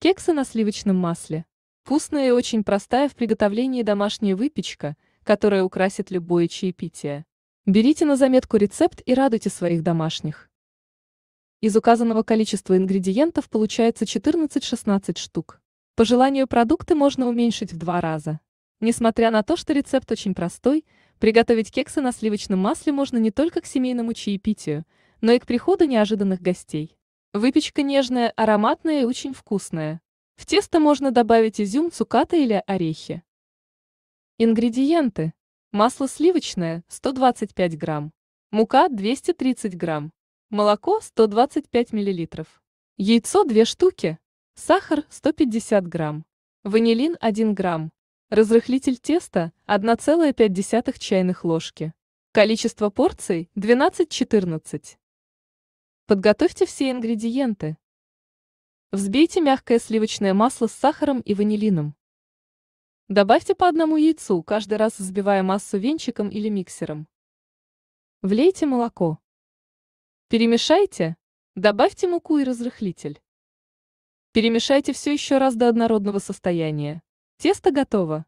Кексы на сливочном масле. Вкусная и очень простая в приготовлении домашняя выпечка, которая украсит любое чаепитие. Берите на заметку рецепт и радуйте своих домашних. Из указанного количества ингредиентов получается 14-16 штук. По желанию продукты можно уменьшить в два раза. Несмотря на то, что рецепт очень простой, приготовить кексы на сливочном масле можно не только к семейному чаепитию, но и к приходу неожиданных гостей. Выпечка нежная, ароматная и очень вкусная. В тесто можно добавить изюм, цукаты или орехи. Ингредиенты. Масло сливочное 125 грамм. Мука 230 грамм. Молоко 125 миллилитров. Яйцо 2 штуки. Сахар 150 грамм. Ванилин 1 грамм. Разрыхлитель теста 1,5 чайных ложки. Количество порций 12-14. Подготовьте все ингредиенты. Взбейте мягкое сливочное масло с сахаром и ванилином. Добавьте по одному яйцу, каждый раз взбивая массу венчиком или миксером. Влейте молоко. Перемешайте, добавьте муку и разрыхлитель. Перемешайте все еще раз до однородного состояния. Тесто готово.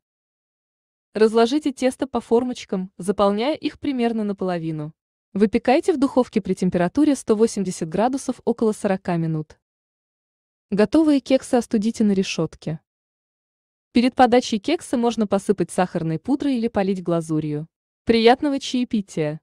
Разложите тесто по формочкам, заполняя их примерно наполовину. Выпекайте в духовке при температуре 180 градусов около 40 минут. Готовые кексы остудите на решетке. Перед подачей кекса можно посыпать сахарной пудрой или полить глазурью. Приятного чаепития!